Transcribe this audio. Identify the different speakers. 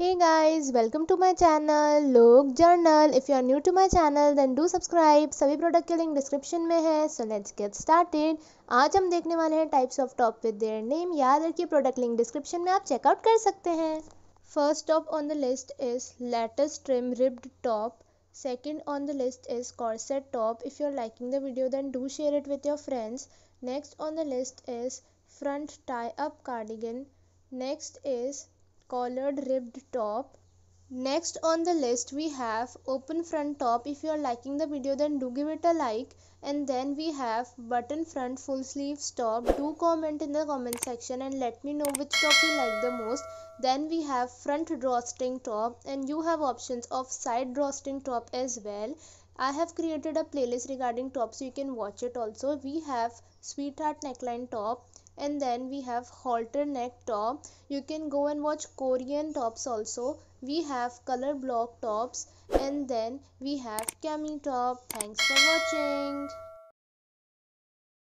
Speaker 1: hey guys welcome to my channel log journal if you are new to my channel then do subscribe सभी product के link description में है so let's get started आज हम देखने वाले हैं types of top with their name याद रखिए प्रोडक्ट लिंक डिस्क्रिप्शन में आप चेकआउट कर सकते हैं first top on the list is latest trim ribbed top second on the list is corset top if you're liking the video then do share it with your friends next on the list is front tie up cardigan next is collared ribbed top next on the list we have open front top if you are liking the video then do give it a like and then we have button front full sleeve top do comment in the comment section and let me know which top you like the most then we have front drawstring top and you have options of side drawstring top as well I have created a playlist regarding top so you can watch it also we have sweetheart neckline top and then we have halter neck top you can go and watch korean tops also we have color block tops and then we have cami top thanks for watching